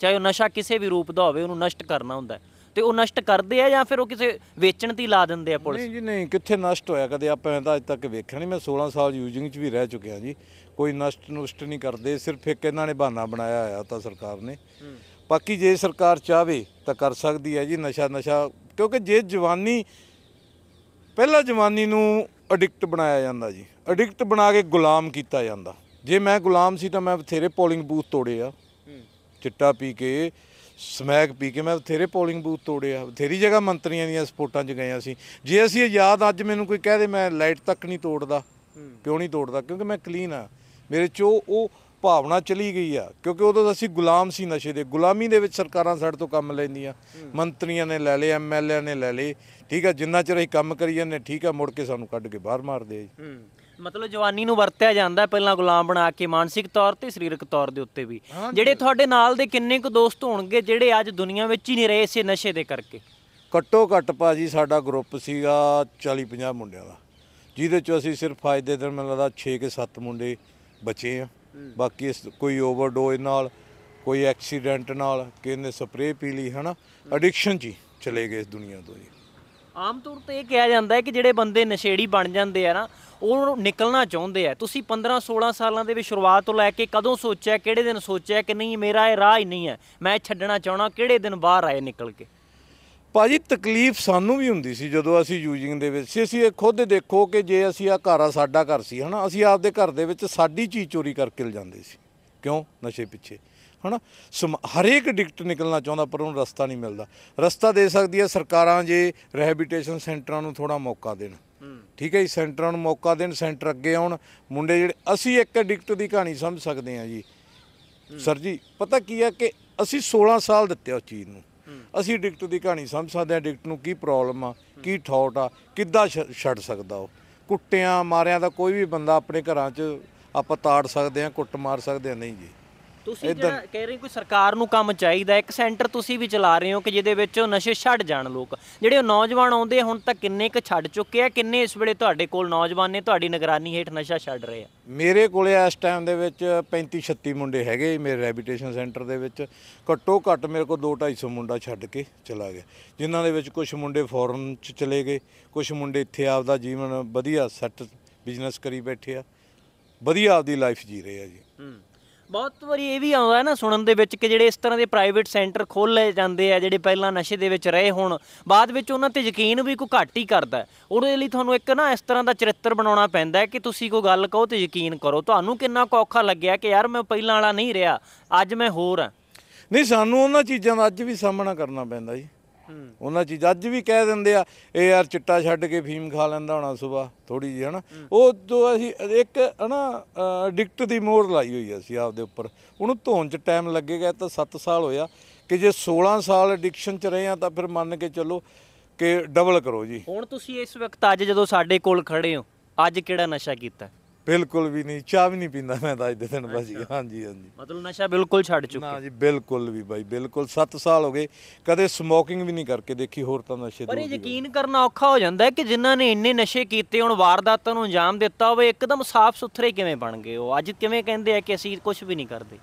ਚਾਹੇ ਉਹ ਨਸ਼ਾ ਕਿਸੇ ਵੀ ਰੂਪ ਦਾ ਹੋਵੇ ਉਹਨੂੰ ਨਸ਼ਟ ਕਰਨਾ ਹੁੰਦਾ ਤੇ ਉਹ ਨਸ਼ਟ ਕਰਦੇ ਆ ਜਾਂ ਫਿਰ ਉਹ ਕਿਸੇ ਵੇਚਣ ਦੀ ਲਾ ਦਿੰਦੇ ਆ ਪੁਲਿਸ ਨਹੀਂ ਜੀ ਨਹੀਂ ਕਿੱਥੇ ਨਸ਼ਟ ਹੋਇਆ ਕਦੇ ਆਪਾਂ ਤਾਂ ਅੱਜ ਤੱਕ ਵੇਖਿਆ ਨਹੀਂ ਮੈਂ 16 ਸਾਲ ਯੂਜ਼ਿੰਗ 'ਚ ਵੀ ਰਹਿ ਚੁੱਕਿਆ ਜੀ ਕੋਈ ਨਸ਼ਟ ਨੁਸ਼ਟ ਨਹੀਂ ਕਰਦੇ ਸਿਰਫ ਇੱਕ ਇਹਨਾਂ ਨੇ ਬਹਾਨਾ ਬਣਾਇਆ ਹੋਇਆ ਤਾਂ ਸਰਕਾਰ ਨੇ ਬਾਕੀ ਜੇ ਸਰਕਾਰ ਚਾਵੇ ਤਾਂ ਕਰ ਸਕਦੀ ਹੈ ਜੀ ਨਸ਼ਾ ਨਸ਼ਾ ਕਿਉਂਕਿ ਜੇ ਜਵਾਨੀ ਪਹਿਲਾਂ ਜਵਾਨੀ ਨੂੰ ਐਡਿਕਟ ਬਣਾਇਆ ਜਾਂਦਾ ਜੀ ਐਡਿਕਟ ਬਣਾ ਕੇ ਗੁਲਾਮ ਕੀਤਾ ਜਾਂਦਾ ਜੇ ਮੈਂ ਗੁਲਾਮ ਸੀ ਤਾਂ ਮੈਂ ਬਥੇਰੇ ਪੋਲਿੰਗ ਬੂਥ ਤੋੜੇ ਆ ਚਿੱਟਾ ਪੀ ਕੇ ਸਮੈਕ ਪੀ ਕੇ ਮੈਂ ਬਥੇਰੇ ਪੋਲਿੰਗ ਬੂਥ ਤੋੜੇ ਆ ਬਥੇਰੀ ਜਗ੍ਹਾ ਮੰਤਰੀਆਂ ਦੀਆਂ ਸਪੋਰਟਾਂ 'ਚ ਗਏ ਸੀ ਜੇ ਅਸੀਂ ਆਜ਼ਾਦ ਅੱਜ ਮੈਨੂੰ ਕੋਈ ਕਹੇ ਮੈਂ ਲਾਈਟ ਤੱਕ ਨਹੀਂ ਤੋੜਦਾ ਕਿਉਂ ਨਹੀਂ ਤੋੜਦਾ ਕਿਉਂਕਿ ਮੈਂ ਕਲੀਨ ਆ ਮੇਰੇ 'ਚ ਉਹ ਭਾਵਨਾ ਚਲੀ ਗਈ ਆ ਕਿਉਂਕਿ ਉਦੋਂ ਅਸੀਂ ਗੁਲਾਮ ਸੀ ਨਸ਼ੇ ਦੇ ਗੁਲਾਮੀ ਦੇ ਵਿੱਚ ਸਰਕਾਰਾਂ ਸਾਡੇ ਤੋਂ ਕੰਮ ਲੈਂਦੀਆਂ ਮੰਤਰੀਆਂ ਨੇ ਲੈ ਲਏ ਐਮਐਲਏ ਨੇ ਲੈ ਲਏ ਠੀਕ ਆ ਜਿੰਨਾ ਚਿਰ ਅਸੀਂ ਕੰਮ ਕਰੀ ਜਾਂਦੇ ਠੀਕ ਆ ਮੁੜ ਕੇ ਸਾਨੂੰ ਕੱਢ ਕੇ ਬਾਹਰ ਮਾਰਦੇ ਆ ਜੀ ਮਤਲਬ ਜਵਾਨੀ ਨੂੰ ਵਰਤਿਆ ਜਾਂਦਾ ਪਹਿਲਾਂ ਗੁਲਾਮ ਬਣਾ ਕੇ ਮਾਨਸਿਕ ਤੌਰ ਤੇ ਸਰੀਰਕ ਤੌਰ ਦੇ ਉੱਤੇ ਵੀ ਜਿਹੜੇ ਤੁਹਾਡੇ ਨਾਲ ਦੇ ਕਿੰਨੇ ਕੁ ਦੋਸਤ ਹੋਣਗੇ ਜਿਹੜੇ ਅੱਜ ਦੁਨੀਆ ਵਿੱਚ ਹੀ ਨਹੀਂ ਰਹੇ ਇਸੇ ਨਸ਼ੇ ਦੇ ਕਰਕੇ ਘੱਟੋ ਘੱਟ ਪਾਜੀ ਸਾਡਾ ਗਰੁੱਪ ਸੀਗਾ 40 50 ਮੁੰਡਿਆਂ ਦਾ ਜਿਹਦੇ ਚੋਂ ਅਸੀਂ ਸਿਰਫ ਅੱਜ ਦੇ ਦਿਨ ਮੈਨੂੰ ਲੱਗਦਾ 6 ਕੇ 7 ਮੁੰਡੇ ਬਚੇ ਆ ਬਾਕੀ ਕੋਈ ਓਵਰਡੋਜ਼ ਨਾਲ ਕੋਈ ਐਕਸੀਡੈਂਟ ਨਾਲ ਕਿਸੇ ਨੇ ਸਪਰੇਅ ਪੀ ਲਈ ਹਨਾ ਐਡਿਕਸ਼ਨ ਜੀ ਚਲੇ ਗਏ ਇਸ ਦੁਨੀਆ ਤੋਂ ਜੀ ਆਮ ਤੌਰ ਤੇ ਇਹ ਕਿਹਾ ਜਾਂਦਾ ਹੈ ਕਿ ਜਿਹੜੇ ਬੰਦੇ ਨਸ਼ੇੜੀ ਬਣ ਜਾਂਦੇ ਆ ਨਾ ਉਹ ਨਿਕਲਣਾ ਚਾਹੁੰਦੇ ਆ ਤੁਸੀਂ 15 16 ਸਾਲਾਂ ਦੇ ਵਿੱਚ ਸ਼ੁਰੂਆਤ ਤੋਂ ਲੈ ਕੇ ਕਦੋਂ ਸੋਚਿਆ ਕਿਹੜੇ ਦਿਨ ਸੋਚਿਆ ਕਿ ਨਹੀਂ ਮੇਰਾ ਇਹ ਰਾਹ ਹੀ ਨਹੀਂ ਹੈ ਮੈਂ ਛੱਡਣਾ ਚਾਹਣਾ ਕਿਹੜੇ ਦਿਨ ਬਾਹਰ ਆਏ ਨਿਕਲ ਕੇ ਭਾਜੀ ਤਕਲੀਫ ਸਾਨੂੰ ਵੀ ਹੁੰਦੀ ਸੀ ਜਦੋਂ ਅਸੀਂ ਯੂਜਿੰਗ ਦੇ ਵਿੱਚ ਸੀ ਅਸੀਂ ਇਹ ਖੁਦ ਦੇਖੋ ਕਿ ਜੇ ਅਸੀਂ ਆ ਘਰ ਆ ਸਾਡਾ ਘਰ ਸੀ ਹਨਾ ਅਸੀਂ ਆਪਦੇ ਘਰ ਦੇ ਵਿੱਚ ਸਾਡੀ ਚੀਜ਼ ਚੋਰੀ ਕਰਕੇ ਲ ਜਾਂਦੇ ਸੀ ਕਿਉਂ ਨਸ਼ੇ ਪਿੱਛੇ ਹਨਾ ਹਰੇਕ ਡਿਕਟ ਨਿਕਲਣਾ ਚਾਹੁੰਦਾ ਪਰ ਉਹਨੂੰ ਰਸਤਾ ਨਹੀਂ ਮਿਲਦਾ ਰਸਤਾ ਦੇ ਸਕਦੀ ਹੈ ਸਰਕਾਰਾਂ ਜੇ ਰehabilitation ਸੈਂਟਰਾਂ ਨੂੰ ਥੋੜਾ ਮੌਕਾ ਦੇਣ ਠੀਕ ਹੈ ਜੀ ਸੈਂਟਰਾਂ ਨੂੰ ਮੌਕਾ ਦੇਣ ਸੈਂਟਰ ਅੱਗੇ ਆਉਣ ਮੁੰਡੇ ਜਿਹੜੇ ਅਸੀਂ ਇੱਕ ਡਿਕਟ ਦੀ ਕਹਾਣੀ ਸਮਝ ਸਕਦੇ ਹਾਂ ਜੀ ਸਰ ਜੀ ਪਤਾ ਕੀ ਹੈ ਕਿ ਅਸੀਂ 16 ਸਾਲ ਦਿੱਤੇ ਉਸ ਚੀਜ਼ ਨੂੰ ਅਸੀਂ ਡਿਕਟ ਦੀ ਕਹਾਣੀ ਸਮਝ ਸਕਦੇ ਹਾਂ ਡਿਕਟ ਨੂੰ ਕੀ ਪ੍ਰੋਬਲਮ ਆ ਕੀ ਥੌਟ ਆ ਕਿੱਦਾਂ ਛੱਡ ਸਕਦਾ ਉਹ ਕੁੱਟਿਆਂ ਮਾਰਿਆਂ ਦਾ ਕੋਈ ਵੀ ਬੰਦਾ ਆਪਣੇ ਘਰਾਂ 'ਚ ਆਪਾਂ ਤਾੜ ਸਕਦੇ ਹਾਂ ਕੁੱਟ ਮਾਰ ਸਕਦੇ ਹਾਂ ਨਹੀਂ ਜੀ ਤੁਸੀਂ ਜਿਹੜਾ ਕਹਿ ਰਹੇ ਕੋਈ ਸਰਕਾਰ ਨੂੰ ਕੰਮ ਚਾਹੀਦਾ ਇੱਕ ਸੈਂਟਰ ਤੁਸੀਂ ਵੀ ਚਲਾ ਰਹੇ ਹੋ ਕਿ ਜਿਹਦੇ ਵਿੱਚ ਉਹ ਨਸ਼ੇ ਛੱਡ ਜਾਣ ਲੋਕ ਜਿਹੜੇ ਉਹ ਨੌਜਵਾਨ ਆਉਂਦੇ ਹੁਣ ਤੱਕ ਕਿੰਨੇ ਕੁ ਛੱਡ ਚੁੱਕੇ ਆ ਕਿੰਨੇ ਇਸ ਵੇਲੇ ਤੁਹਾਡੇ ਕੋਲ ਨੌਜਵਾਨ ਨੇ ਤੁਹਾਡੀ ਨਿਗਰਾਨੀ ਹੇਠ ਨਸ਼ਾ ਛੱਡ ਰਹੇ ਆ ਮੇਰੇ ਕੋਲੇ ਇਸ ਟਾਈਮ ਦੇ ਵਿੱਚ 35 36 ਮੁੰਡੇ ਹੈਗੇ ਮੇਰੇ ਰੈਬਿਟੇਸ਼ਨ ਸੈਂਟਰ ਦੇ ਵਿੱਚ ਘੱਟੋ ਘੱਟ ਮੇਰੇ ਕੋਲ 2 250 ਮੁੰਡਾ ਛੱਡ ਕੇ ਚਲਾ ਗਿਆ ਜਿਨ੍ਹਾਂ ਦੇ ਵਿੱਚ ਕੁਝ ਮੁੰਡੇ ਫੋਰਨ ਚ ਚਲੇ ਗਏ ਕੁਝ ਮੁੰਡੇ ਇੱਥੇ ਆਪਦਾ ਜੀਵਨ ਵਧੀਆ ਸੈੱਟ ਬਿਜ਼ਨਸ ਕਰੀ ਬੈਠੇ ਆ ਵਧੀਆ ਆਪਦੀ ਲਾਈਫ ਜੀ ਰਹੇ ਆ ਜੀ ਬਹੁਤ ਵਾਰੀ ਇਹ ਵੀ ਆਉਂਦਾ ਹੈ ਨਾ ਸੁਣਨ ਦੇ ਵਿੱਚ ਕਿ ਜਿਹੜੇ ਇਸ ਤਰ੍ਹਾਂ ਦੇ ਪ੍ਰਾਈਵੇਟ ਸੈਂਟਰ ਖੋਲ ਲਏ ਜਾਂਦੇ ਆ ਜਿਹੜੇ ਪਹਿਲਾਂ ਨਸ਼ੇ ਦੇ ਵਿੱਚ ਰਹੇ ਹੋਣ ਬਾਅਦ ਵਿੱਚ ਉਹਨਾਂ ਤੇ ਯਕੀਨ ਵੀ ਕੋਈ ਘੱਟ ਹੀ ਕਰਦਾ ਉਹਦੇ ਲਈ ਤੁਹਾਨੂੰ ਇੱਕ ਨਾ ਇਸ ਤਰ੍ਹਾਂ ਦਾ ਚਰਿੱਤਰ ਬਣਾਉਣਾ ਪੈਂਦਾ ਕਿ ਤੁਸੀਂ ਕੋਈ ਗੱਲ ਕਹੋ ਤੇ ਯਕੀਨ ਕਰੋ ਤੁਹਾਨੂੰ ਕਿੰਨਾ ਔਖਾ ਲੱਗਿਆ ਕਿ ਯਾਰ ਮੈਂ ਪਹਿਲਾਂ ਵਾਲਾ ਨਹੀਂ ਰਿਹਾ ਅੱਜ ਮੈਂ ਹੋਰ ਆ ਨਹੀਂ ਸਾਨੂੰ ਉਹਨਾਂ ਚੀਜ਼ਾਂ ਦਾ ਅੱਜ ਵੀ ਸਾਹਮਣਾ ਕਰਨਾ ਪੈਂਦਾ ਜੀ ਉਹਨਾਂ ਚੀਜ਼ ਅੱਜ ਵੀ ਕਹਿ ਦਿੰਦੇ ਆ ਇਹ ਯਾਰ ਚਿੱਟਾ ਛੱਡ ਕੇ ਫੀਮ ਖਾ ਲੈਂਦਾ ਹੋਣਾ ਸਵੇਰ ਥੋੜੀ ਜਿਹੀ ਹਨਾ ਉਹ ਤੋਂ ਅਸੀਂ ਇੱਕ ਹਨਾ ਐਡਿਕਟ ਦੀ ਮੋਹਰ ਲਾਈ ਹੋਈ ਅਸੀਂ ਆਪਦੇ ਉੱਪਰ ਉਹਨੂੰ ਧੋਣ 'ਚ ਟਾਈਮ ਲੱਗੇਗਾ ਤਾਂ 7 ਸਾਲ ਹੋਇਆ ਕਿ ਜੇ 16 ਸਾਲ ਐਡਿਕਸ਼ਨ 'ਚ ਰਹੇ ਆ ਤਾਂ ਫਿਰ ਮੰਨ ਕੇ ਚੱਲੋ ਕਿ ਡਬਲ ਕਰੋ ਜੀ ਹੁਣ ਤੁਸੀਂ ਇਸ ਵਕਤ ਅੱਜ ਜਦੋਂ ਸਾਡੇ ਕੋਲ ਖੜੇ ਹੋ ਅੱਜ ਕਿਹੜਾ ਨਸ਼ਾ ਕੀਤਾ ਬਿਲਕੁਲ ਵੀ ਨਹੀਂ ਚਾਹ ਵੀ ਨਹੀਂ ਪੀਂਦਾ ਮੈਂ ਤਾਂ ਅੱਜ ਦੇ ਦਿਨ ਬਸ ਹਾਂਜੀ ਹਾਂਜੀ ਮਤਲਬ ਨਸ਼ਾ ਬਿਲਕੁਲ ਛੱਡ ਚੁੱਕੇ ਨਾ ਜੀ ਬਿਲਕੁਲ ਵੀ ਬਾਈ ਬਿਲਕੁਲ 7 ਸਾਲ ਹੋ ਗਏ ਕਦੇ ਸਮੋਕਿੰਗ ਵੀ ਨਹੀਂ ਕਰਕੇ ਦੇਖੀ ਹੋਰ ਤਾਂ ਨਸ਼ੇ ਪਰ ਇਹ ਯਕੀਨ ਕਰਨਾ ਔਖਾ ਹੋ ਜਾਂਦਾ ਹੈ ਕਿ ਜਿਨ੍ਹਾਂ ਨੇ ਇੰਨੇ ਨਸ਼ੇ ਕੀਤੇ ਹੁਣ ਵਾਰਦਾਤਾਂ ਨੂੰ ਅੰਜਾਮ ਦਿੱਤਾ ਹੋਵੇ ਇੱਕਦਮ ਸਾਫ਼ ਸੁਥਰੇ ਕਿਵੇਂ ਬਣ ਗਏ ਉਹ ਅੱਜ ਕਿਵੇਂ ਕਹਿੰਦੇ ਆ ਕਿ ਅਸੀਂ ਕੁਝ ਵੀ ਨਹੀਂ ਕਰਦੇ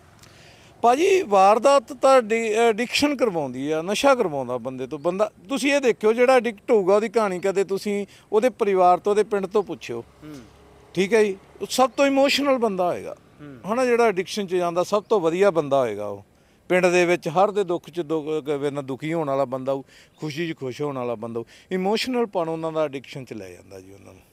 ਭਾਜੀ ਵਾਰਦਾਤ ਤਾਂ ਐਡਿਕਸ਼ਨ ਕਰਵਾਉਂਦੀ ਆ ਨਸ਼ਾ ਕਰਵਾਉਂਦਾ ਬੰਦੇ ਤੋਂ ਬੰਦਾ ਤੁਸੀਂ ਇਹ ਦੇਖਿਓ ਜਿਹੜਾ ਐਡਿਕਟ ਹੋਊਗਾ ਉਹਦੀ ਕਹਾਣੀ ਕਦੇ ਤੁਸੀਂ ਉਹਦੇ ਪਰਿਵਾਰ ਤੋਂ ਉਹਦੇ ਪਿੰਡ ਤੋਂ ਪੁੱਛਿਓ ਠੀਕ ਹੈ ਜੀ ਉਹ ਸਭ ਤੋਂ ਇਮੋਸ਼ਨਲ ਬੰਦਾ ਹੋਏਗਾ ਹਨਾ ਜਿਹੜਾ ਐਡਿਕਸ਼ਨ 'ਚ ਜਾਂਦਾ ਸਭ ਤੋਂ ਵਧੀਆ ਬੰਦਾ ਹੋਏਗਾ ਉਹ ਪਿੰਡ ਦੇ ਵਿੱਚ ਹਰ ਦੇ ਦੁੱਖ 'ਚ ਨਾ ਦੁਖੀ ਹੋਣ ਵਾਲਾ ਬੰਦਾ ਉਹ ਖੁਸ਼ੀ 'ਚ ਖੁਸ਼ ਹੋਣ ਵਾਲਾ ਬੰਦਾ ਇਮੋਸ਼ਨਲ ਪਣ ਉਹਨਾਂ ਦਾ ਐਡਿਕਸ਼ਨ 'ਚ ਲੈ ਜਾਂਦਾ ਜੀ ਉਹਨਾਂ ਨੂੰ